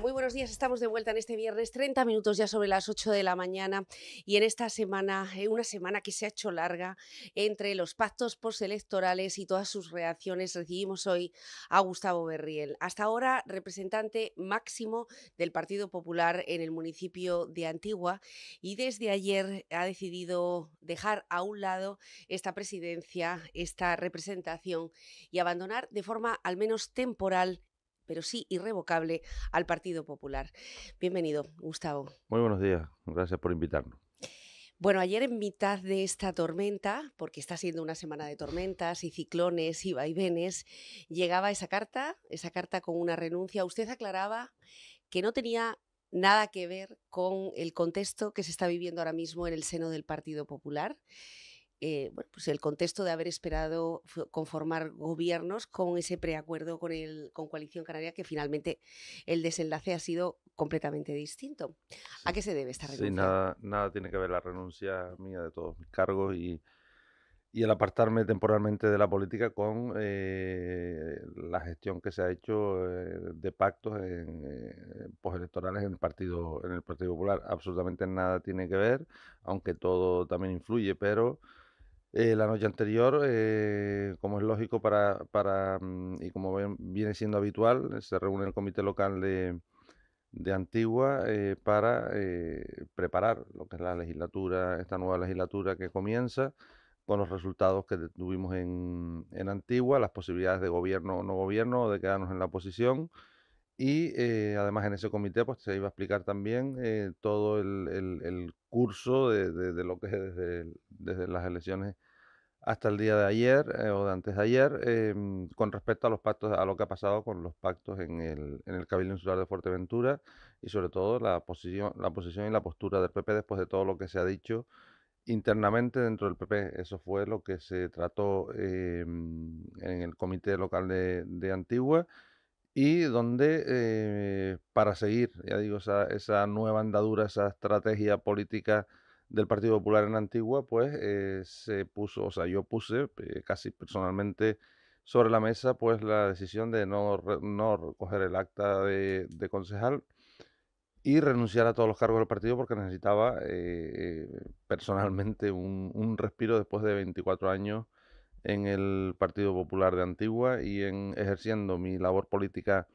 muy buenos días. Estamos de vuelta en este viernes, 30 minutos ya sobre las 8 de la mañana. Y en esta semana, eh, una semana que se ha hecho larga entre los pactos postelectorales y todas sus reacciones, recibimos hoy a Gustavo Berriel, hasta ahora representante máximo del Partido Popular en el municipio de Antigua. Y desde ayer ha decidido dejar a un lado esta presidencia, esta representación y abandonar de forma al menos temporal pero sí irrevocable, al Partido Popular. Bienvenido, Gustavo. Muy buenos días, gracias por invitarnos. Bueno, ayer en mitad de esta tormenta, porque está siendo una semana de tormentas y ciclones y vaivenes, llegaba esa carta, esa carta con una renuncia. Usted aclaraba que no tenía nada que ver con el contexto que se está viviendo ahora mismo en el seno del Partido Popular, eh, bueno, pues el contexto de haber esperado conformar gobiernos con ese preacuerdo con, el, con Coalición Canaria, que finalmente el desenlace ha sido completamente distinto. ¿A qué se debe esta renuncia? Sí, nada, nada tiene que ver la renuncia mía de todos mis cargos y, y el apartarme temporalmente de la política con eh, la gestión que se ha hecho eh, de pactos en, postelectorales en el partido en el Partido Popular absolutamente nada tiene que ver aunque todo también influye pero eh, la noche anterior, eh, como es lógico para, para mm, y como viene siendo habitual, se reúne el comité local de, Antigua eh, para preparar lo que es la legislatura, esta nueva legislatura que comienza, con los resultados que tuvimos en, en Antigua, las posibilidades de gobierno o no gobierno, de quedarnos en la oposición y eh, además en ese comité pues, se iba a explicar también eh, todo el, curso de, lo que desde, desde, las elecciones hasta el día de ayer eh, o de antes de ayer em, con respecto a los pactos, a lo que ha pasado con los pactos en el, en el Cabildo Insular de Fuerteventura y sobre todo la posición, la posición y la postura del PP después de todo lo que se ha dicho internamente dentro del PP. Eso fue lo que se trató em, en el comité local de, de Antigua y donde eh, para seguir, ya digo, esa, nueva andadura, esa estrategia política del Partido Popular en Antigua, pues eh, se puso, o sea, yo puse eh, casi personalmente sobre la mesa pues la decisión de no, no recoger el acta de, concejal y renunciar a todos los cargos del partido porque necesitaba personalmente un, un respiro después de 24 años en el Partido Popular de Antigua y en ejerciendo mi labor política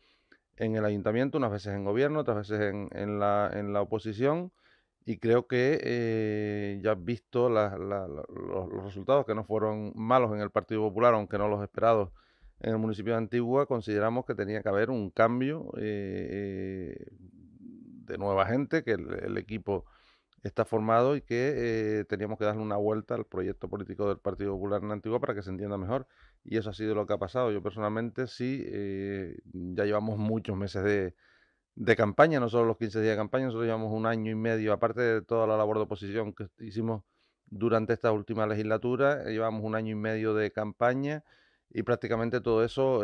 en el ayuntamiento, unas veces en gobierno, otras veces en, la, en la, oposición. Y creo que eh, ya he visto los, resultados que no fueron malos en el Partido Popular, aunque no los esperados en el municipio de Antigua, consideramos que tenía que haber un cambio eh, eh, de nueva gente, que el equipo está formado y que eh, teníamos que darle una vuelta al proyecto político del Partido Popular en Antigua para que se entienda mejor. Y eso ha sido lo que ha pasado. Yo personalmente sí, eh, ya llevamos muchos meses de, campaña, no solo los 15 días de campaña, nosotros llevamos un año y medio, aparte de toda la labor de oposición que hicimos durante esta última legislatura, eh, llevamos un año y medio de campaña y prácticamente todo eso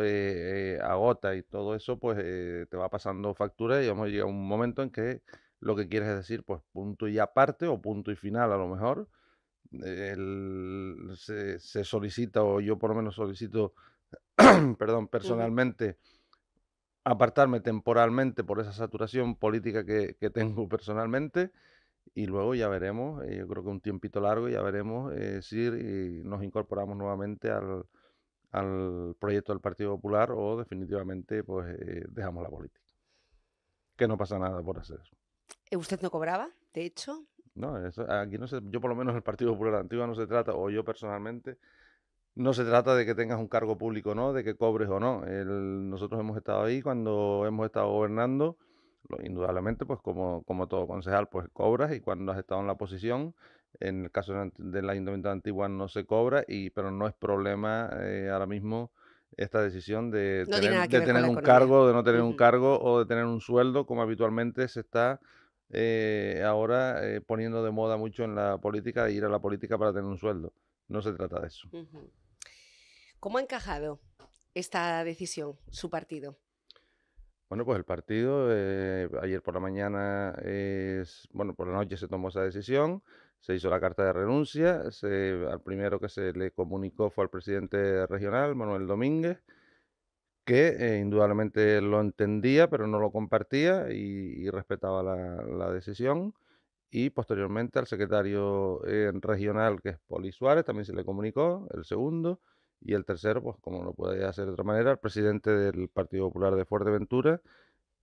agota y todo eso pues te va pasando factura y a llegar a un momento en que lo que quieres decir, pues punto y aparte o punto y final a lo mejor. se, solicita, o yo por lo menos solicito, perdón, personalmente, apartarme temporalmente por esa saturación política que, tengo personalmente. Y luego ya veremos, eh, yo creo que un tiempito largo, ya veremos si eh, nos incorporamos nuevamente al, al, proyecto del Partido Popular o definitivamente pues eh, dejamos la política. Que no pasa nada por hacer eso. Eh, ¿Usted no cobraba, de hecho? No, aquí no sé. yo por lo menos el Partido Popular Antigua no se trata, o yo personalmente, no se trata de que tengas un cargo público no, de que cobres o no. nosotros hemos estado ahí cuando hemos estado gobernando, indudablemente, pues como, como todo concejal, pues cobras y cuando has estado en la posición, en el caso del Ayuntamiento de Antigua no se cobra, y, pero no es problema eh, ahora mismo esta decisión de tener, un cargo, de no tener un cargo o de tener un sueldo como habitualmente se está eh, ahora eh, poniendo de moda mucho en la política ir a la política para tener un sueldo. No se trata de eso. ¿Cómo ha encajado esta decisión su partido? Bueno, pues el partido eh, ayer por la mañana, bueno, por la noche se tomó esa decisión, se hizo la carta de renuncia, se, al primero que se le comunicó fue al presidente regional, Manuel Domínguez, que eh, indudablemente lo entendía, pero no lo compartía y, respetaba la, decisión. Y posteriormente al secretario eh, regional, que es Poli Suárez, también se le comunicó, el segundo. Y el tercero, pues como no podía hacer de otra manera, el presidente del Partido Popular de Fuerteventura,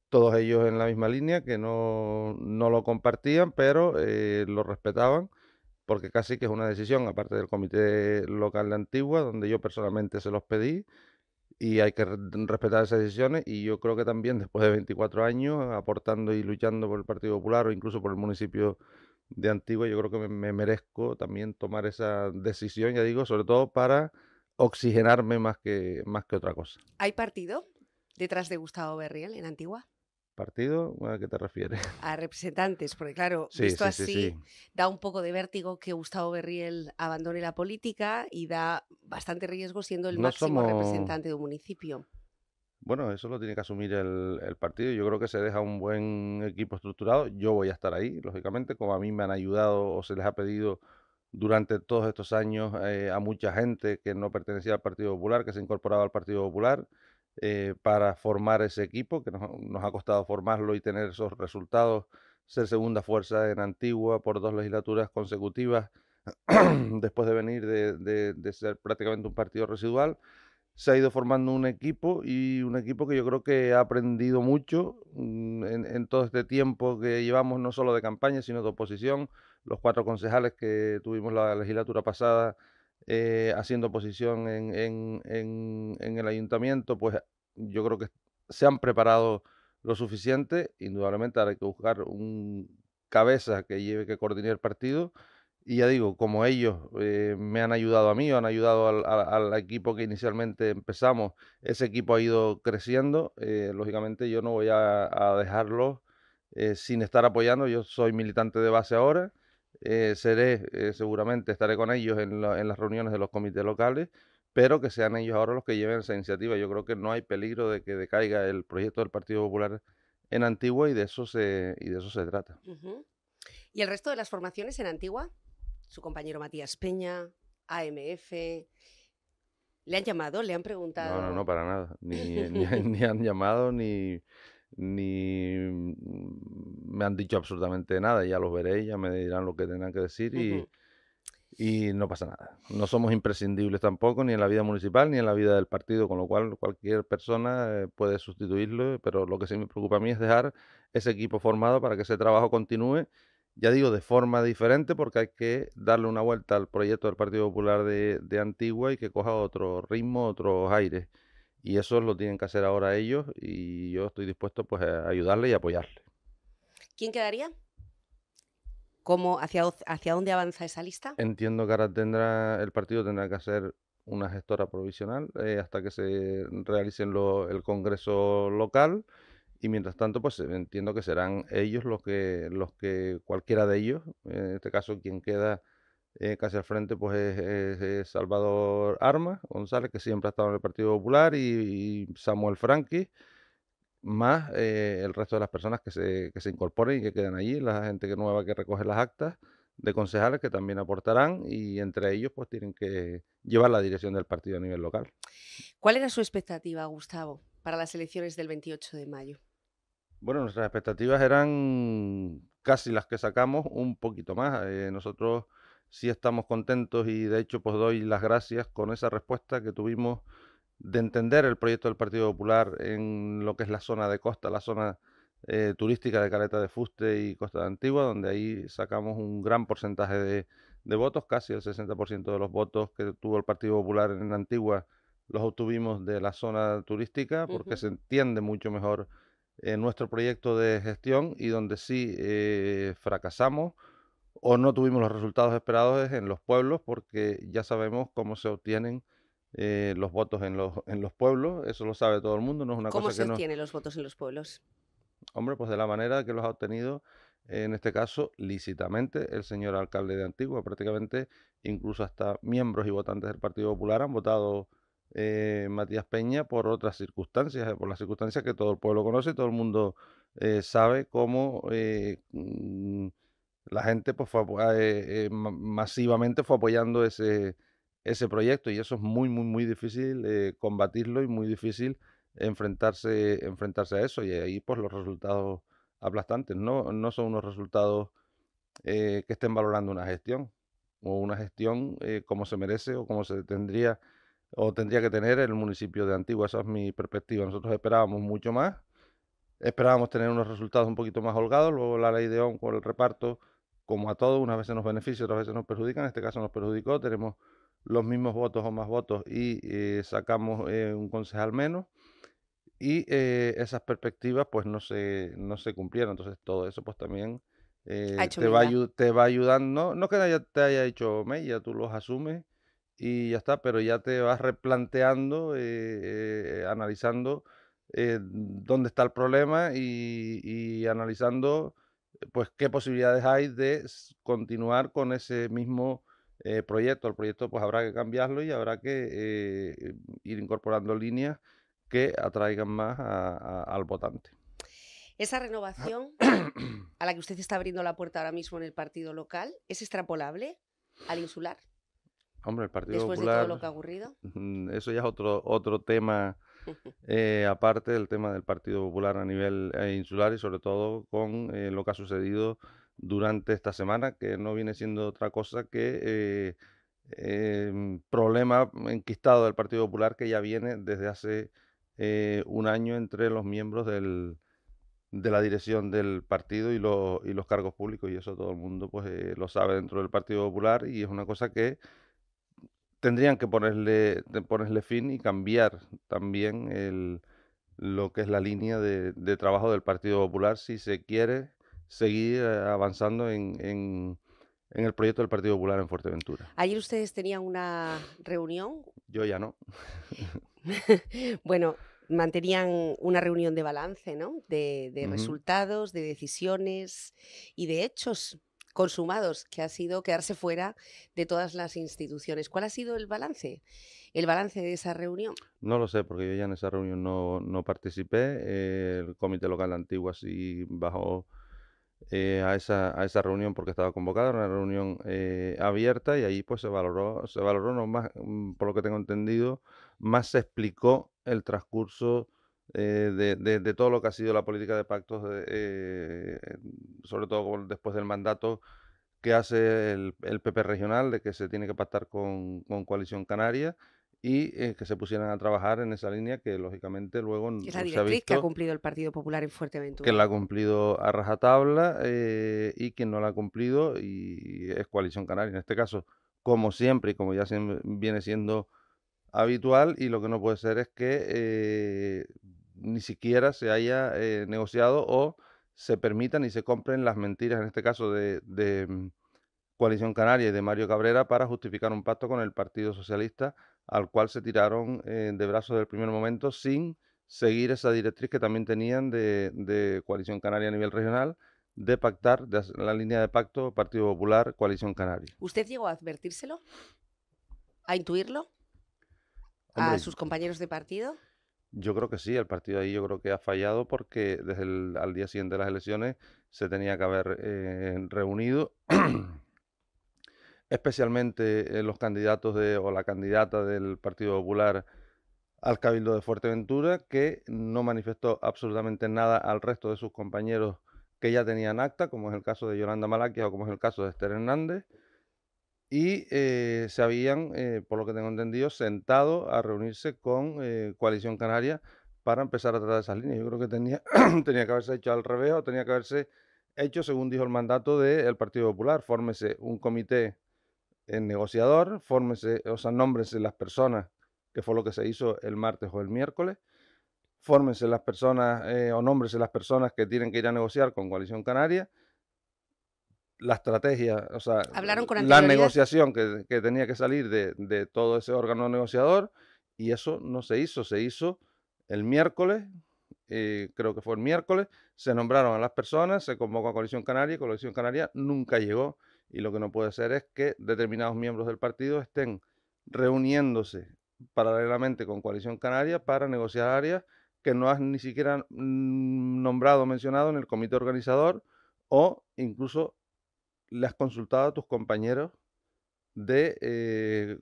todos ellos en la misma línea, que no, lo compartían, pero eh, lo respetaban, porque casi que es una decisión, aparte del Comité Local de Antigua, donde yo personalmente se los pedí, y hay que mm, respetar esas decisiones y yo creo que también después de 24 años aportando y luchando por el Partido Popular o incluso por el municipio de Antigua, yo creo que me, merezco también tomar esa decisión, ya digo, sobre todo para oxigenarme más que, más que otra cosa. ¿Hay partido detrás de Gustavo Berriel en Antigua? ¿Partido? ¿A qué te refieres? A representantes, porque claro, esto así, da un poco de vértigo que Gustavo Berriel abandone la política y da bastante riesgo siendo el máximo representante de un municipio. Bueno, eso lo tiene que asumir el, partido. Yo creo que se deja un buen equipo estructurado. Yo voy a estar ahí, lógicamente, como a mí me han ayudado o se les ha pedido durante todos estos años eh, a mucha gente que no pertenecía al Partido Popular, que se incorporaba al Partido Popular. Eh, para formar ese equipo, que nos, ha costado formarlo y tener esos resultados, ser segunda fuerza en Antigua por dos legislaturas consecutivas, después de venir de, ser prácticamente un partido residual se ha ido formando un equipo y un equipo que yo creo que ha aprendido mucho mm, en, todo este tiempo que llevamos, no solo de campaña, sino de oposición. Los cuatro concejales que tuvimos la legislatura pasada eh, haciendo oposición en, el ayuntamiento, pues yo creo que se han preparado lo suficiente. Indudablemente ahora hay que buscar un cabeza que lleve, que coordinar el partido. Y ya digo, como ellos eh, me han ayudado a mí, han ayudado al, equipo que inicialmente empezamos, ese equipo ha ido creciendo. Eh, lógicamente yo no voy a dejarlo sin estar apoyando. Yo soy militante de base ahora eh, seré, eh, seguramente estaré con ellos en, las reuniones de los comités locales, pero que sean ellos ahora los que lleven esa iniciativa. Yo creo que no hay peligro de que decaiga el proyecto del Partido Popular en Antigua y de eso se, y de eso se trata. ¿Y el resto de las formaciones en Antigua? Su compañero Matías Peña, AMF. ¿Le han llamado? ¿Le han preguntado? No, no, no, para nada. Eh, ni han llamado, ni, ni mm, me han dicho absolutamente nada, ya los veré, ya me dirán lo que tengan que decir y, no pasa nada. No somos imprescindibles tampoco, ni en la vida municipal, ni en la vida del partido, con lo cual cualquier persona eh, puede sustituirlo, pero lo que sí me preocupa a mí es dejar ese equipo formado para que ese trabajo continúe, ya digo, de forma diferente, porque hay que darle una vuelta al proyecto del Partido Popular de, de Antigua y que coja otro ritmo, otros aires. Y eso lo tienen que hacer ahora ellos y yo estoy dispuesto pues a ayudarle y apoyarle. ¿Quién quedaría? ¿Cómo, hacia, ¿Hacia dónde avanza esa lista? Entiendo que ahora tendrá, el partido tendrá que hacer una gestora provisional eh, hasta que se realice el congreso local y mientras tanto pues entiendo que serán ellos los que los que cualquiera de ellos en este caso quien queda eh, casi al frente pues es, Salvador Armas González, que siempre ha estado en el Partido Popular, y, Samuel Franqui, más eh, el resto de las personas que se, que incorporen y que quedan allí, la gente nueva que recoge las actas de concejales que también aportarán y entre ellos pues tienen que llevar la dirección del partido a nivel local. ¿Cuál era su expectativa, Gustavo, para las elecciones del 28 de mayo? Bueno, nuestras expectativas eran casi las que sacamos, un poquito más. Eh, nosotros sí estamos contentos y de hecho pues doy las gracias con esa respuesta que tuvimos de entender el proyecto del Partido Popular en lo que es la zona de costa, la zona eh, turística de Caleta de Fuste y Costa de Antigua, donde ahí sacamos un gran porcentaje de, votos, casi el 60% de los votos que tuvo el Partido Popular en Antigua los obtuvimos de la zona turística, porque se entiende mucho mejor eh, nuestro proyecto de gestión y donde sí eh, fracasamos o no tuvimos los resultados esperados en los pueblos, porque ya sabemos cómo se obtienen eh, los votos en los, en los pueblos, eso lo sabe todo el mundo, no es una ¿Cómo se obtienen los votos en los pueblos? Hombre, pues de la manera que los ha obtenido, en este caso, lícitamente, el señor alcalde de Antigua. Prácticamente, incluso hasta miembros y votantes del Partido Popular han votado eh, Matías Peña por otras circunstancias, eh, por las circunstancias que todo el pueblo conoce, y todo el mundo sabe cómo... Mm, la gente pues, fue, eh, eh, masivamente fue apoyando ese, ese proyecto y eso es muy, muy, muy difícil eh, combatirlo y muy difícil enfrentarse, enfrentarse a eso. Y ahí pues los resultados aplastantes, no, no son unos resultados que estén valorando una gestión o una gestión como se merece o como se tendría o tendría que tener el municipio de Antigua. Esa es mi perspectiva. Nosotros esperábamos mucho más esperábamos tener unos resultados un poquito más holgados, luego la ley de ON con el reparto como a todos, unas veces nos beneficia, otras veces nos perjudica, en este caso nos perjudicó, tenemos los mismos votos o más votos y eh, sacamos eh, un concejal menos y eh, esas perspectivas pues no se, no se cumplieron, entonces todo eso pues también te, va ayudando, no, que te haya hecho ya tú los asumes y ya está, pero ya te vas replanteando, analizando dónde está el problema y analizando pues qué posibilidades hay de continuar con ese mismo eh, proyecto. El proyecto pues habrá que cambiarlo y habrá que eh, eh, ir incorporando líneas que atraigan más al votante. Esa renovación a la que usted está abriendo la puerta ahora mismo en el partido local, ¿es extrapolable al insular? Hombre, el Partido Después de todo lo que ha ocurrido. Eso ya es otro, otro tema eh, aparte del tema del Partido Popular a nivel eh, insular y sobre todo con eh, lo que ha sucedido durante esta semana, que no viene siendo otra cosa que em, problema enquistado del Partido Popular que ya viene desde hace un año entre los miembros de la dirección del partido y, los cargos públicos y eso todo el mundo pues lo sabe dentro del Partido Popular y es una cosa que tendrían que ponerle, ponerle fin y cambiar también lo que es la línea de, trabajo del Partido Popular si se quiere seguir eh, avanzando en, el proyecto del Partido Popular en Fuerteventura. Ayer ustedes tenían una reunión. Yo ya no. bueno, mantenían una reunión de balance, ¿no? De, resultados, de decisiones y de hechos consumados, que ha sido quedarse fuera de todas las instituciones. ¿Cuál ha sido el balance? ¿El balance de esa reunión? No lo sé, porque yo ya en esa reunión no, no participé. el Comité Local Antiguo Antigua sí bajó eh, a, esa, reunión porque estaba convocada, una reunión eh, abierta y ahí pues se valoró, se valoró no más, mm, por lo que tengo entendido, más se explicó el transcurso eh, de, todo lo que ha sido la política de pactos, eh, sobre todo después del mandato que hace el, PP regional, de que se tiene que pactar con, con Coalición Canaria y eh, que se pusieran a trabajar en esa línea que lógicamente luego se ha visto, que ha cumplido el Partido Popular en Fuerteventura que la ha cumplido a rajatabla y quien no la ha cumplido y es coalición canaria en este caso como siempre y como ya viene siendo habitual y lo que no puede ser es que eh, ni siquiera se haya eh, negociado o se permitan y se compren las mentiras, en este caso de, mm, Coalición Canaria y de Mario Cabrera, para justificar un pacto con el Partido Socialista al cual se tiraron eh, de brazos del primer momento sin seguir esa directriz que también tenían de, Coalición Canaria a nivel regional de pactar la línea de pacto Partido Popular Coalición Canaria. ¿Usted llegó a advertírselo? ¿A intuirlo? a sus compañeros de partido? Yo creo que sí, el partido ahí yo creo que ha fallado porque desde el al día siguiente de las elecciones se tenía que haber eh, reunido, especialmente eh, los candidatos de, o la candidata del Partido Popular al Cabildo de Fuerteventura, que no manifestó absolutamente nada al resto de sus compañeros que ya tenían acta, como es el caso de Yolanda Malaquia o como es el caso de Esther Hernández y eh, se habían, eh, por lo que tengo entendido, sentado a reunirse con eh, Coalición Canaria para empezar a tratar esas líneas. Yo creo que tenía, tenía que haberse hecho al revés o tenía que haberse hecho, según dijo el mandato del Partido Popular, fórmese un comité negociador, fórmese, o sea, nómbrese las personas, que fue lo que se hizo el martes o el miércoles, fórmense las personas o nómbrese las personas que tienen que ir a negociar con Coalición Canaria la estrategia, o sea, la negociación que, tenía que salir de, todo ese órgano negociador y eso no se hizo, se hizo el miércoles, eh, creo que fue el miércoles, se nombraron a las personas, se convocó a Coalición Canaria y Coalición Canaria nunca llegó y lo que no puede ser es que determinados miembros del partido estén reuniéndose paralelamente con Coalición Canaria para negociar áreas que no has ni siquiera mm, nombrado mencionado en el comité organizador o incluso le has consultado a tus compañeros de eh,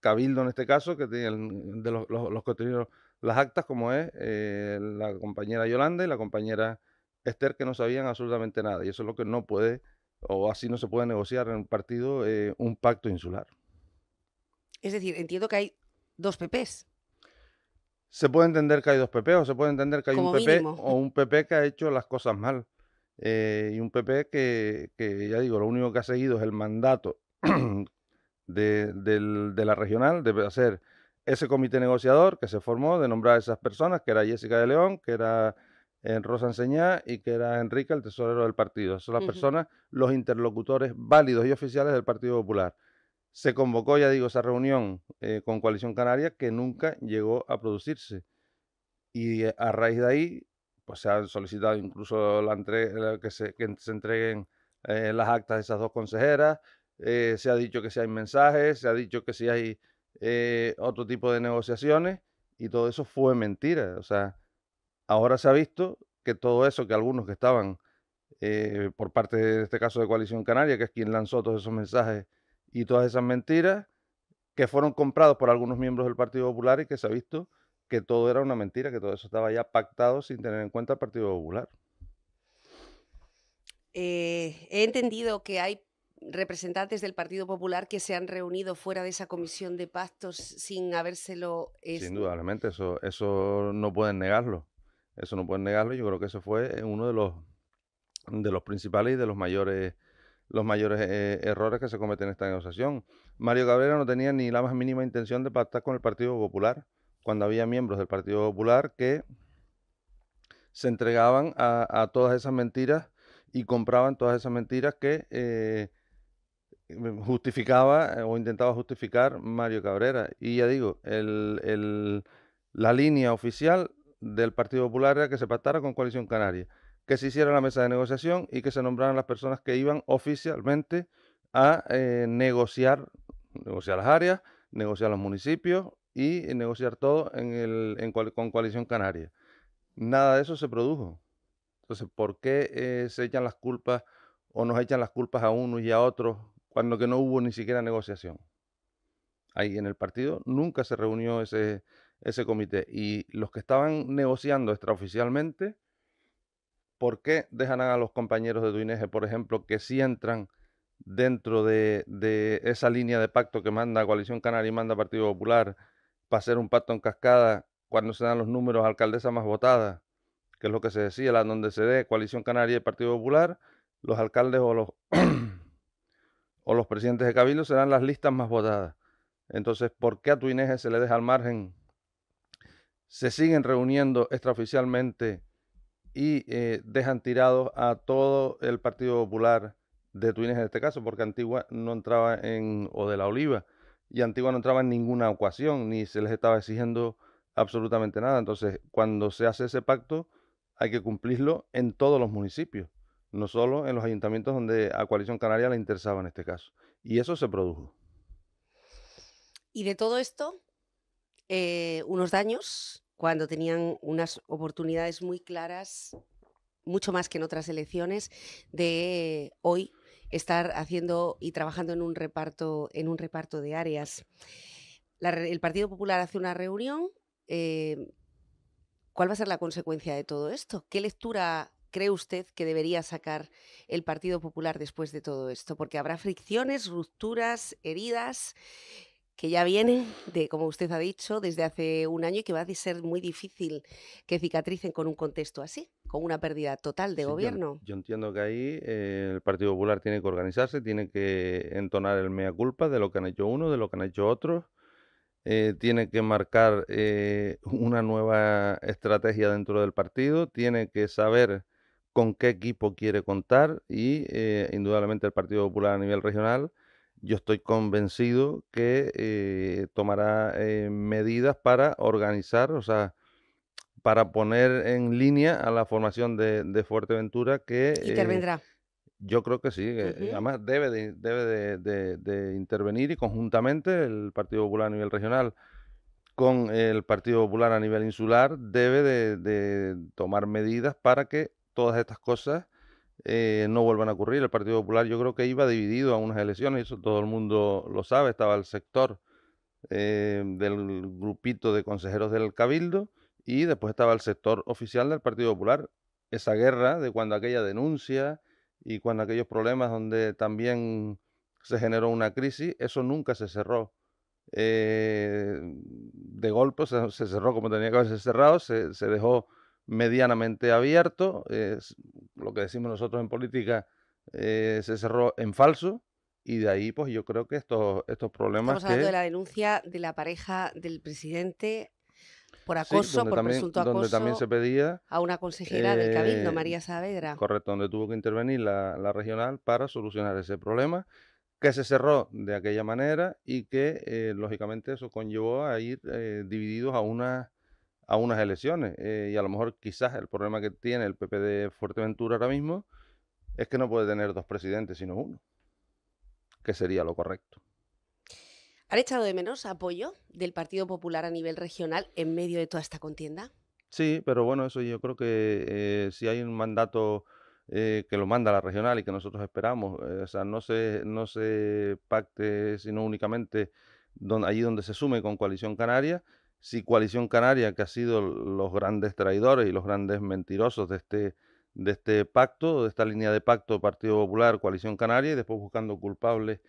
Cabildo, en este caso, que tienen de los, contenidos, las actas, como es eh, la compañera Yolanda y la compañera Esther, que no sabían absolutamente nada. Y eso es lo que no puede, o así no se puede negociar en un partido, eh, un pacto insular. Es decir, entiendo que hay dos PPs. Se puede entender que hay dos PP o se puede entender que hay un PP o un PP que ha hecho las cosas mal. Eh, y un PP que, ya digo, lo único que ha seguido es el mandato de, la regional de hacer ese comité negociador que se formó, de nombrar a esas personas, que era Jessica de León, que era eh, Rosa Enseñá y que era Enrique, el tesorero del partido. Esas son las personas, los interlocutores válidos y oficiales del Partido Popular. Se convocó, ya digo, esa reunión eh, con Coalición Canaria que nunca llegó a producirse. Y a raíz de ahí pues se han solicitado incluso que, se, entreguen eh, las actas de esas dos consejeras, eh, se ha dicho que si hay mensajes, se ha dicho que si hay eh, otro tipo de negociaciones, y todo eso fue mentira. O sea, ahora se ha visto que todo eso que algunos que estaban por parte de este caso de Coalición Canaria, que es quien lanzó todos esos mensajes y todas esas mentiras, que fueron comprados por algunos miembros del Partido Popular y que se ha visto que todo era una mentira, que todo eso estaba ya pactado sin tener en cuenta el Partido Popular. Eh, he entendido que hay representantes del Partido Popular que se han reunido fuera de esa comisión de pactos sin habérselo... Sin indudablemente eso, eso no pueden negarlo. Eso no pueden negarlo. y Yo creo que eso fue uno de los, de los principales y de los mayores los mayores eh, errores que se cometen en esta negociación. Mario Cabrera no tenía ni la más mínima intención de pactar con el Partido Popular cuando había miembros del Partido Popular que se entregaban a, todas esas mentiras y compraban todas esas mentiras que eh, mm, justificaba eh, o intentaba justificar Mario Cabrera. Y ya digo, la línea oficial del Partido Popular era que se pactara con Coalición Canaria, que se hiciera la mesa de negociación y que se nombraran las personas que iban oficialmente a eh, negociar, negociar las áreas, negociar los municipios y negociar todo en con Coalición Canaria. Nada de eso se produjo. Entonces, ¿por qué eh, se echan las culpas o nos echan las culpas a unos y a otros cuando que no hubo ni siquiera negociación? Ahí en el partido nunca se reunió ese, ese comité. Y los que estaban negociando extraoficialmente, ¿por qué dejan a los compañeros de Duineje, por ejemplo, que si entran dentro de, de esa línea de pacto que manda Coalición Canaria y manda Partido Popular? Va a ser un pacto en cascada cuando se dan los números alcaldesa más votada, que es lo que se decía, la donde se dé Coalición Canaria y Partido Popular, los alcaldes o los, o los presidentes de cabildo serán las listas más votadas. Entonces, ¿por qué a Tuineje se le deja al margen? Se siguen reuniendo extraoficialmente y eh, dejan tirados a todo el Partido Popular de Tuineje en este caso, porque Antigua no entraba en, o de la Oliva, y Antigua no entraba en ninguna ecuación, ni se les estaba exigiendo absolutamente nada. Entonces, cuando se hace ese pacto, hay que cumplirlo en todos los municipios, no solo en los ayuntamientos donde a Coalición Canaria le interesaba en este caso. Y eso se produjo. Y de todo esto, eh, unos daños cuando tenían unas oportunidades muy claras, mucho más que en otras elecciones, de hoy estar haciendo y trabajando en un reparto, en un reparto de áreas. el Partido Popular hace una reunión. Eh, ¿Cuál va a ser la consecuencia de todo esto? ¿Qué lectura cree usted que debería sacar el Partido Popular después de todo esto? Porque habrá fricciones, rupturas, heridas que ya viene, de, como usted ha dicho, desde hace un año y que va a ser muy difícil que cicatricen con un contexto así, con una pérdida total de gobierno. Yo, entiendo que ahí eh, el Partido Popular tiene que organizarse, tiene que entonar el mea culpa de lo que han hecho uno, de lo que han hecho otros, eh, tiene que marcar eh, una nueva estrategia dentro del partido, tiene que saber con qué equipo quiere contar y indudablemente el Partido Popular a nivel regional yo estoy convencido que eh, tomará eh, medidas para organizar, o sea, para poner en línea a la formación de, de Fuerteventura que... Intervendrá. Eh, yo creo que sí, además debe, debe de, intervenir y conjuntamente el Partido Popular a nivel regional con el Partido Popular a nivel insular debe de tomar medidas para que todas estas cosas eh, no vuelvan a ocurrir. El Partido Popular yo creo que iba dividido a unas elecciones, eso todo el mundo lo sabe, estaba el sector eh, del grupito de consejeros del Cabildo y después estaba el sector oficial del Partido Popular. Esa guerra de cuando aquella denuncia y cuando aquellos problemas donde también se generó una crisis, eso nunca se cerró. Eh, de golpe se, cerró como tenía que haberse cerrado, se, dejó medianamente abierto, lo que decimos nosotros en política, eh, se cerró en falso. Y de ahí, pues yo creo que estos, estos problemas. Estamos hablando de la denuncia de la pareja del presidente por acoso, por presunto acoso. Donde también se pedía. A una consejera del Cabildo, eh, María Saavedra. Correcto, donde tuvo que intervenir la, regional para solucionar ese problema, que se cerró de aquella manera y que, eh, lógicamente, eso conllevó a ir divididos a una a unas elecciones. Eh, y a lo mejor quizás el problema que tiene el PP de Fuerteventura ahora mismo es que no puede tener dos presidentes, sino uno, que sería lo correcto. ¿Han echado de menos apoyo del Partido Popular a nivel regional en medio de toda esta contienda? Sí, pero bueno, eso yo creo que eh, si hay un mandato eh, que lo manda la regional y que nosotros esperamos, o sea, no se, no se pacte sino únicamente allí donde se sume con Coalición Canaria, si Coalición Canaria, que ha sido los grandes traidores y los grandes mentirosos de este, de este pacto, de esta línea de pacto Partido Popular, Coalición Canaria, y después buscando culpables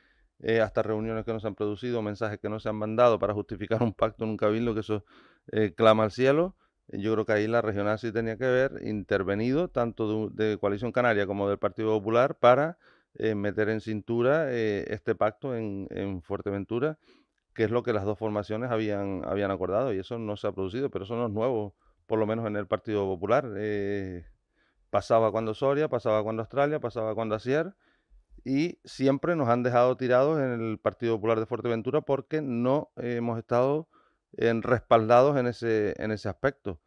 eh, hasta reuniones que no se han producido, mensajes que no se han mandado para justificar un pacto en un cabildo, que eso eh, clama al cielo. Eh, yo creo que ahí la regional sí tenía que haber intervenido tanto de, Coalición Canaria como del Partido Popular para meter en cintura este pacto en, en Fuerteventura que es lo que las dos formaciones habían, habían acordado y eso no se ha producido, pero eso no es nuevo, por lo menos en el Partido Popular. Eh, pasaba cuando Soria, pasaba cuando Australia, pasaba cuando Acier, y siempre nos han dejado tirados en el Partido Popular de Fuerteventura porque no hemos estado en, eh, respaldados en ese, en ese aspecto.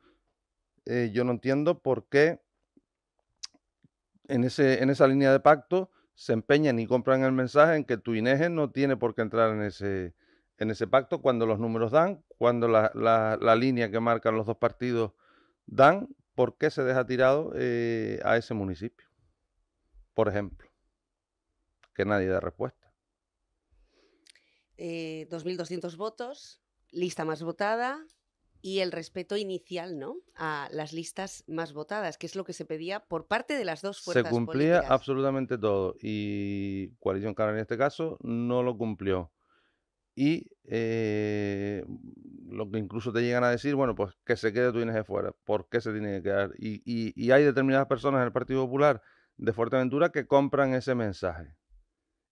Eh, yo no entiendo por qué en, ese, en esa línea de pacto se empeñan y compran el mensaje en que tu INEGE e no tiene por qué entrar en ese, en ese pacto cuando los números dan, cuando la, línea que marcan los dos partidos dan, ¿por qué se deja tirado eh, a ese municipio? Por ejemplo, que nadie da respuesta. 2.200 eh, votos, lista más votada, y el respeto inicial ¿no? a las listas más votadas, que es lo que se pedía por parte de las dos fuerzas. Se cumplía absolutamente todo y Coalición Canaria en este caso no lo cumplió y eh, lo que incluso te llegan a decir, bueno, pues que se quede tu de fuera, ¿por qué se tiene que quedar? Y, y, hay determinadas personas en el Partido Popular de Fuerteventura que compran ese mensaje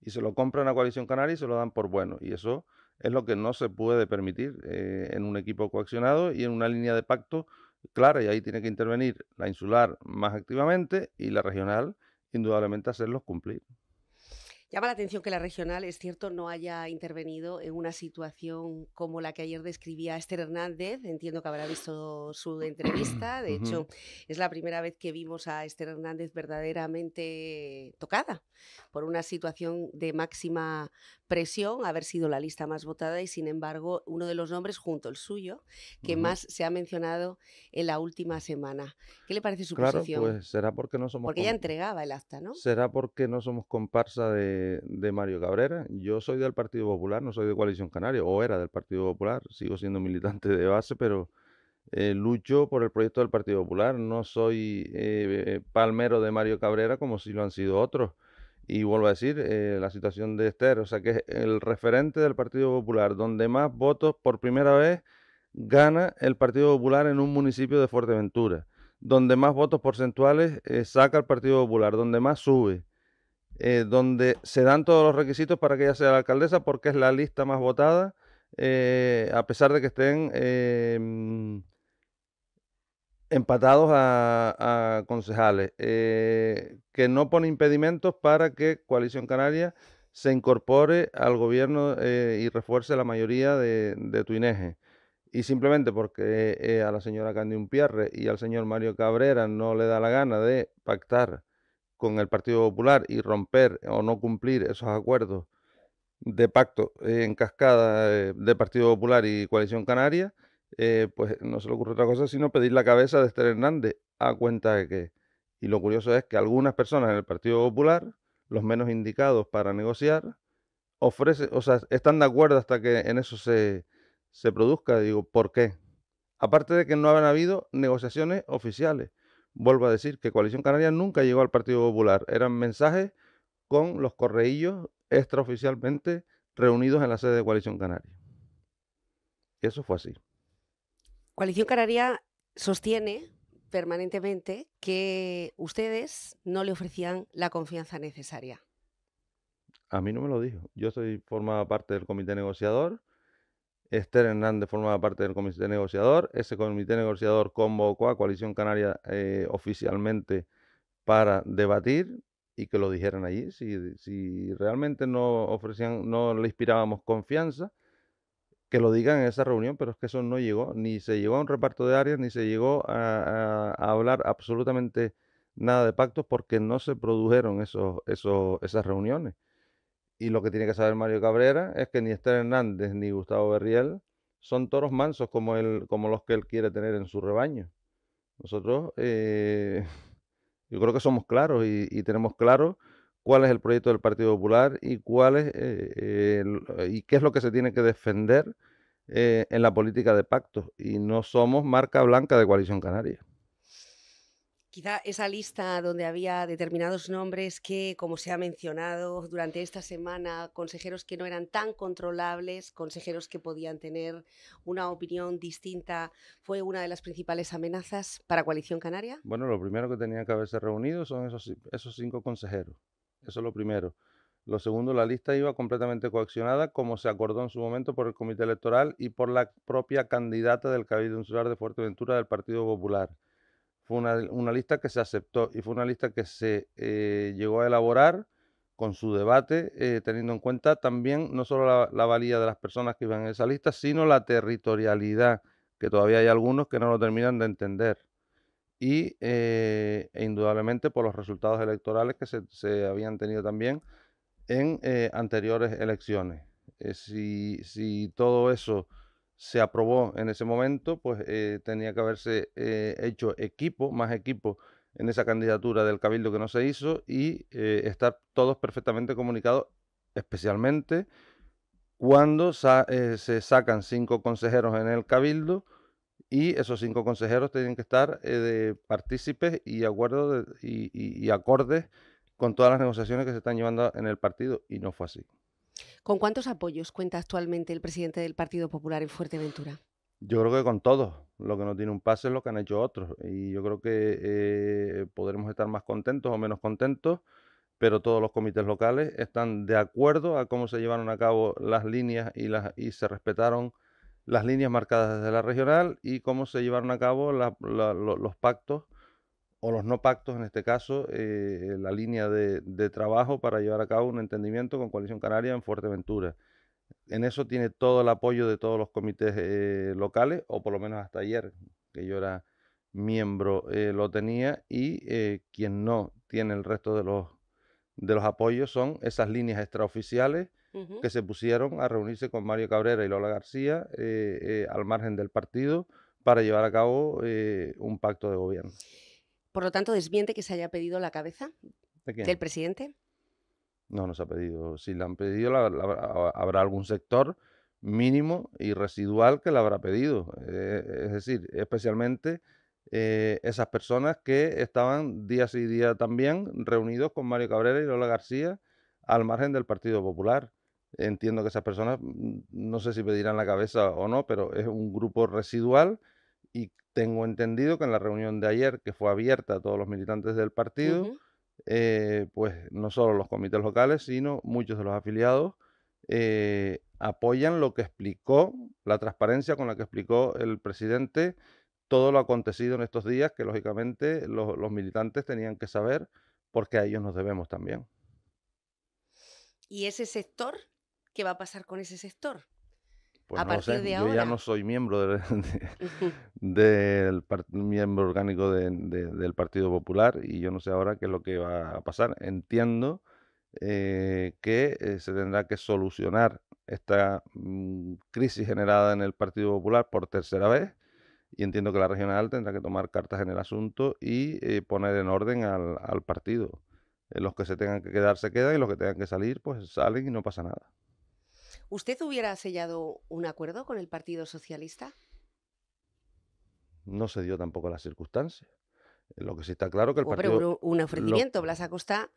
y se lo compran a Coalición Canaria y se lo dan por bueno. Y eso es lo que no se puede permitir eh, en un equipo coaccionado y en una línea de pacto clara, y ahí tiene que intervenir la insular más activamente y la regional, indudablemente hacerlos cumplir. Llama la atención que la regional, es cierto, no haya intervenido en una situación como la que ayer describía Esther Hernández. Entiendo que habrá visto su entrevista. De hecho, es la primera vez que vimos a Esther Hernández verdaderamente tocada por una situación de máxima presión, haber sido la lista más votada y, sin embargo, uno de los nombres, junto al suyo, que más se ha mencionado en la última semana. ¿Qué le parece su claro, posición? Pues será porque no somos. Porque ella entregaba el acta, ¿no? Será porque no somos comparsa de de, Mario Cabrera. Yo soy del Partido Popular, no soy de Coalición Canaria, o era del Partido Popular, sigo siendo militante de base, pero eh, lucho por el proyecto del Partido Popular. No soy eh, palmero de Mario Cabrera como si lo han sido otros. Y vuelvo a decir, eh, la situación de Esther, o sea que es el referente del Partido Popular, donde más votos por primera vez gana el Partido Popular en un municipio de Fuerteventura, donde más votos porcentuales saca el Partido Popular, donde más sube. Eh, donde se dan todos los requisitos para que ella sea la alcaldesa porque es la lista más votada, eh, a pesar de que estén em, empatados a, concejales, eh, que no pone impedimentos para que Coalición Canaria se incorpore al gobierno y refuerce la mayoría de, de Tuineje. E. Y simplemente porque a la señora Candy Pierre y al señor Mario Cabrera no le da la gana de pactar con el Partido Popular y romper o no cumplir esos acuerdos de pacto en cascada eh, de Partido Popular y Coalición Canaria, eh, pues no se le ocurre otra cosa sino pedir la cabeza de Esther Hernández a cuenta de que. Y lo curioso es que algunas personas en el Partido Popular, los menos indicados para negociar, ofrecen, o sea, están de acuerdo hasta que en eso se, se produzca. Digo, ¿por qué? Aparte de que no han habido negociaciones oficiales. Vuelvo a decir que Coalición Canaria nunca llegó al Partido Popular. Eran mensajes con los correillos extraoficialmente reunidos en la sede de Coalición Canaria. eso fue así. Coalición Canaria sostiene permanentemente que ustedes no le ofrecían la confianza necesaria. A mí no me lo dijo. Yo soy formaba parte del comité negociador Esther Hernández formaba parte del comité negociador. Ese comité negociador convocó a Coalición Canaria eh, oficialmente para debatir y que lo dijeran allí. Si, realmente no ofrecían, no le inspirábamos confianza, que lo digan en esa reunión, pero es que eso no llegó, ni se llegó a un reparto de áreas, ni se llegó a, hablar absolutamente nada de pactos porque no se produjeron esos, esas reuniones. Y lo que tiene que saber Mario Cabrera es que ni Esther Hernández ni Gustavo Berriel son toros mansos como, él, como los que él quiere tener en su rebaño. Nosotros, eh, yo creo que somos claros y, tenemos claro cuál es el proyecto del Partido Popular y cuál eh, y qué es lo que se tiene que defender eh, en la política de pactos. Y no somos marca blanca de Coalición Canaria. Quizá esa lista donde había determinados nombres que, como se ha mencionado durante esta semana, consejeros que no eran tan controlables, consejeros que podían tener una opinión distinta, fue una de las principales amenazas para Coalición Canaria. Bueno, lo primero que tenían que haberse reunido son esos, esos cinco consejeros. Eso es lo primero. Lo segundo, la lista iba completamente coaccionada, como se acordó en su momento por el Comité Electoral y por la propia candidata del Cabildo Insular de Fuerteventura del Partido Popular fue una, lista que se aceptó y fue una lista que se eh, llegó a elaborar con su debate, eh, teniendo en cuenta también no solo la, valía de las personas que iban en esa lista, sino la territorialidad, que todavía hay algunos que no lo terminan de entender. Eh, e indudablemente por los resultados electorales que se, habían tenido también en anteriores elecciones. si, si todo eso se aprobó en ese momento, pues eh, tenía que haberse eh, hecho equipo, más equipo en esa candidatura del Cabildo que no se hizo y eh, estar todos perfectamente comunicados, especialmente cuando se sacan cinco consejeros en el Cabildo y esos cinco consejeros tienen que estar de partícipes y, acuerdos y acordes con todas las negociaciones que se están llevando en el partido y no fue así. ¿Con cuántos apoyos cuenta actualmente el presidente del Partido Popular en Fuerteventura? Yo creo que con todos. Lo que no tiene un pase es lo que han hecho otros. Y yo creo que eh, podremos estar más contentos o menos contentos, pero todos los comités locales están de acuerdo a cómo se llevaron a cabo las líneas y, las, y se respetaron las líneas marcadas desde la regional y cómo se llevaron a cabo los pactos o los no pactos, en este caso, eh, la línea de, trabajo para llevar a cabo un entendimiento con Coalición Canaria en Fuerteventura. En eso tiene todo el apoyo de todos los comités eh, locales, o por lo menos hasta ayer, que yo era miembro, eh, lo tenía, y quien no tiene el resto de los, de los apoyos son esas líneas extraoficiales que se pusieron a reunirse con Mario Cabrera y Lola García al margen del partido para llevar a cabo un pacto de gobierno. Por lo tanto, desmiente que se haya pedido la cabeza del presidente. No, no se ha pedido. Si la han pedido, habrá algún sector mínimo y residual que la habrá pedido. Eh, es decir, especialmente eh, esas personas que estaban día y día también reunidos con Mario Cabrera y Lola García al margen del Partido Popular. Entiendo que esas personas, mm, no sé si pedirán la cabeza o no, pero es un grupo residual y tengo entendido que en la reunión de ayer, que fue abierta a todos los militantes del partido, eh, pues no solo los comités locales, sino muchos de los afiliados eh, apoyan lo que explicó, la transparencia con la que explicó el presidente todo lo acontecido en estos días, que lógicamente los, los militantes tenían que saber, porque a ellos nos debemos también. ¿Y ese sector? ¿Qué va a pasar con ese sector? Pues yo ya no soy miembro del miembro orgánico del Partido Popular y yo no sé ahora qué es lo que va a pasar. Entiendo eh, que eh, se tendrá que solucionar esta mm, crisis generada en el Partido Popular por tercera vez y entiendo que la regional tendrá que tomar cartas en el asunto y eh, poner en orden al, al partido. los que se tengan que quedar se quedan y los que tengan que salir pues salen y no pasa nada. ¿Usted hubiera sellado un acuerdo con el Partido Socialista? No se dio tampoco la circunstancia. Lo que sí está claro que el partido... Pero un, ofrecimiento. Blas Acosta,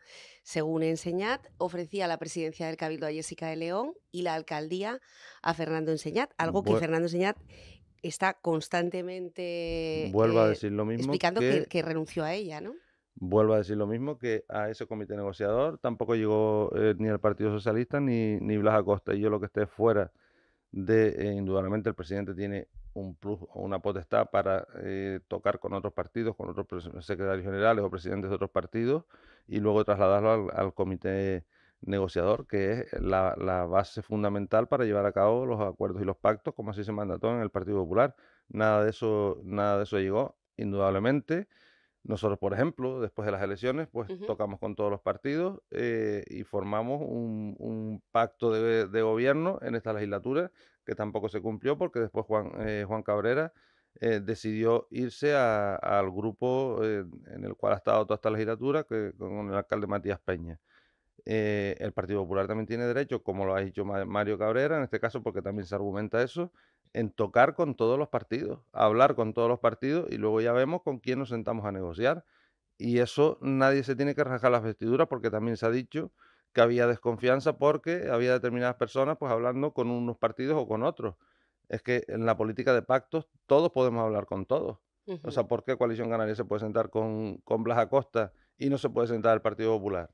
según Enseñat, ofrecía la presidencia del Cabildo a Jessica de León y la alcaldía a Fernando Enseñat, algo que Fernando Enseñat está constantemente... Vuelvo a eh, decir lo mismo. Explicando que renunció a ella, ¿no? Vuelvo a decir lo mismo, que a ese comité negociador tampoco llegó eh, ni el Partido Socialista ni, ni Blas Acosta. Y yo lo que esté fuera de, eh, indudablemente el presidente tiene un plus o una potestad para eh, tocar con otros partidos, con otros secretarios generales o presidentes de otros partidos, y luego trasladarlo al, comité negociador, que es la, base fundamental para llevar a cabo los acuerdos y los pactos, como así se mandató en el Partido Popular. Nada de eso, nada de eso llegó, indudablemente. Nosotros, por ejemplo, después de las elecciones, pues tocamos con todos los partidos eh, y formamos un, pacto de, gobierno en esta legislatura que tampoco se cumplió porque después Juan, eh, Juan Cabrera eh, decidió irse al grupo en el cual ha estado toda esta legislatura que, con el alcalde Matías Peña. Eh, el Partido Popular también tiene derecho, como lo ha dicho Mario Cabrera, en este caso porque también se argumenta eso, en tocar con todos los partidos, hablar con todos los partidos y luego ya vemos con quién nos sentamos a negociar. Y eso nadie se tiene que rajar las vestiduras porque también se ha dicho que había desconfianza porque había determinadas personas pues hablando con unos partidos o con otros. Es que en la política de pactos todos podemos hablar con todos. O sea, ¿por qué Coalición Canaria se puede sentar con, con Blas Acosta y no se puede sentar el Partido Popular?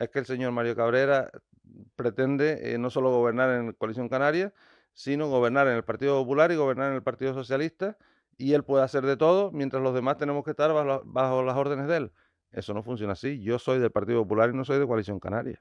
es que el señor Mario Cabrera pretende eh, no solo gobernar en Coalición Canaria, sino gobernar en el Partido Popular y gobernar en el Partido Socialista, y él puede hacer de todo, mientras los demás tenemos que estar bajo las órdenes de él. Eso no funciona así. Yo soy del Partido Popular y no soy de Coalición Canaria.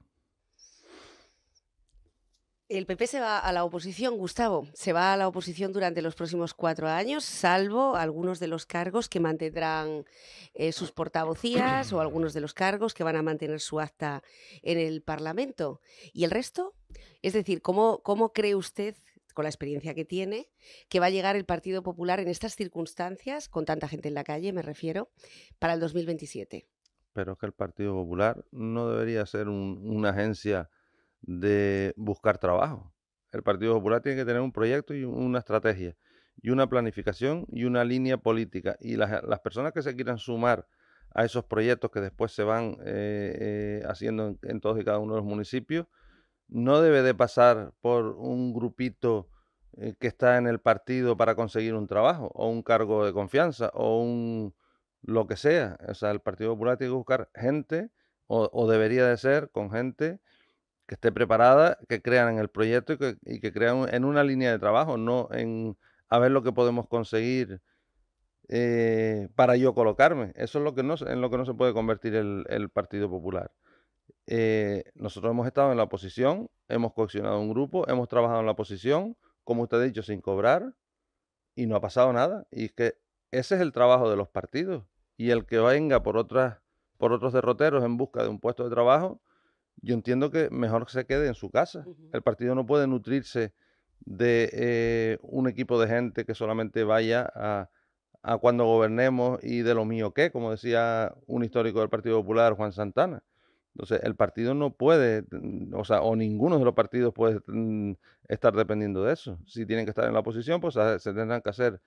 El PP se va a la oposición, Gustavo. Se va a la oposición durante los próximos cuatro años, salvo algunos de los cargos que mantendrán eh, sus portavocías o algunos de los cargos que van a mantener su acta en el Parlamento. ¿Y el resto? Es decir, ¿cómo, cree usted, con la experiencia que tiene, que va a llegar el Partido Popular en estas circunstancias, con tanta gente en la calle, me refiero, para el 2027? Pero es que el Partido Popular no debería ser una agencia de buscar trabajo. El Partido Popular tiene que tener un proyecto y una estrategia, y una planificación y una línea política. Y las, eh, personas que se quieran sumar a esos proyectos que después se van eh, eh, haciendo en, todos y cada uno de los municipios, no debe de pasar por un grupito que está en el partido para conseguir un trabajo o un cargo de confianza o un lo que sea. O sea, el Partido Popular tiene que buscar gente o debería de ser con gente que esté preparada, que crean en el proyecto y que, crean en una línea de trabajo, no en a ver lo que podemos conseguir eh, para yo colocarme. Eso es lo que no, en lo que no se puede convertir el, el Partido Popular. Eh, nosotros hemos estado en la oposición, hemos coaccionado un grupo, hemos trabajado en la oposición, como usted ha dicho, sin cobrar, y no ha pasado nada. Y es que ese es el trabajo de los partidos. Y el que venga por, otras, por otros derroteros en busca de un puesto de trabajo, yo entiendo que mejor que se quede en su casa. El partido no puede nutrirse de eh, un equipo de gente que solamente vaya a, cuando gobernemos y de lo mío que, como decía un histórico del Partido Popular, Juan Santana. Entonces, el partido no puede, mm, o sea, o ninguno de los partidos puede mm, estar dependiendo de eso. Si tienen que estar en la oposición, pues ah, se tendrán que hacer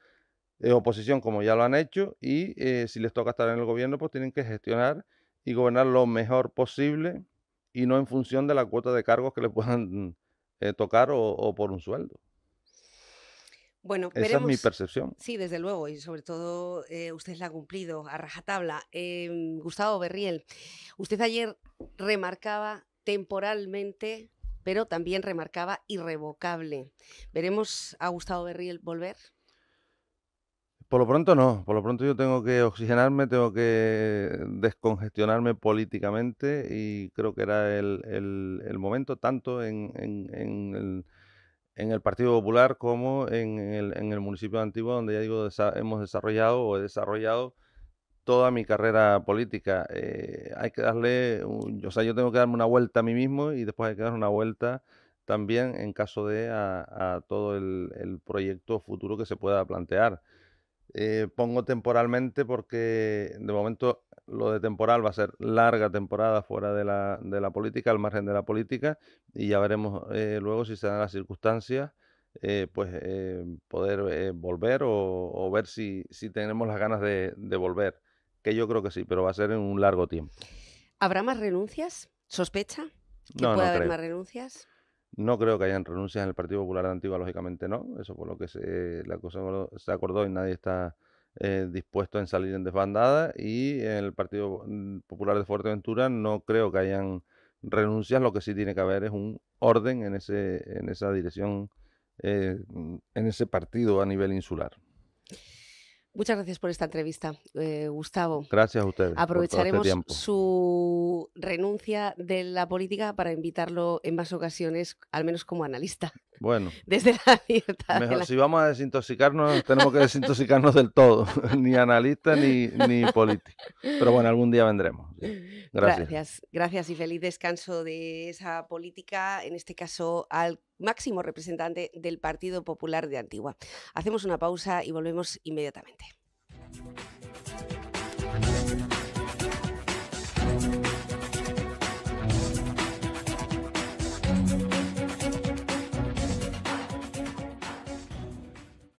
eh, oposición como ya lo han hecho y eh, si les toca estar en el gobierno, pues tienen que gestionar y gobernar lo mejor posible y no en función de la cuota de cargos que le puedan eh, tocar o, por un sueldo. Bueno, Esa es mi percepción. Sí, desde luego, y sobre todo eh, usted la ha cumplido a rajatabla. Em, Gustavo Berriel, usted ayer remarcaba temporalmente, pero también remarcaba irrevocable. ¿Veremos a Gustavo Berriel volver? Por lo pronto no, por lo pronto yo tengo que oxigenarme, tengo que descongestionarme políticamente y creo que era el, momento tanto en, en, el, en, el, Partido Popular como en el, municipio de Antigua, donde ya digo, hemos desarrollado o he desarrollado toda mi carrera política. Eh, hay que darle, o sea, yo tengo que darme una vuelta a mí mismo y después hay que dar una vuelta también en caso de a todo el proyecto futuro que se pueda plantear. Eh, pongo temporalmente porque de momento lo de temporal va a ser larga temporada fuera de la, de la política, al margen de la política, y ya veremos eh, luego si se dan las circunstancias, eh, pues poder volver o, ver si, tenemos las ganas de, volver, que yo creo que sí, pero va a ser en un largo tiempo. ¿Habrá más renuncias? ¿Sospecha? no, puede no haber más renuncias? No creo que hayan renuncias en el Partido Popular de Antigua, lógicamente no. Eso por lo que se, eh, la acordó y nadie está eh, dispuesto a salir en desbandada. Y en el Partido mm, Popular de Fuerteventura no creo que hayan renuncias. Lo que sí tiene que haber es un orden en, ese, en esa dirección, eh, en ese partido a nivel insular. Muchas gracias por esta entrevista, eh, Gustavo. Gracias a ustedes. Este Aprovecharemos su renuncia de la política para invitarlo en más ocasiones, al menos como analista. Bueno. Desde la libertad. Mejor, Si vamos a desintoxicarnos, tenemos que desintoxicarnos del todo, ni analista ni, ni político. Pero bueno, algún día vendremos. Gracias, gracias y feliz descanso de esa política, en este caso al máximo representante del Partido Popular de Antigua. Hacemos una pausa y volvemos inmediatamente.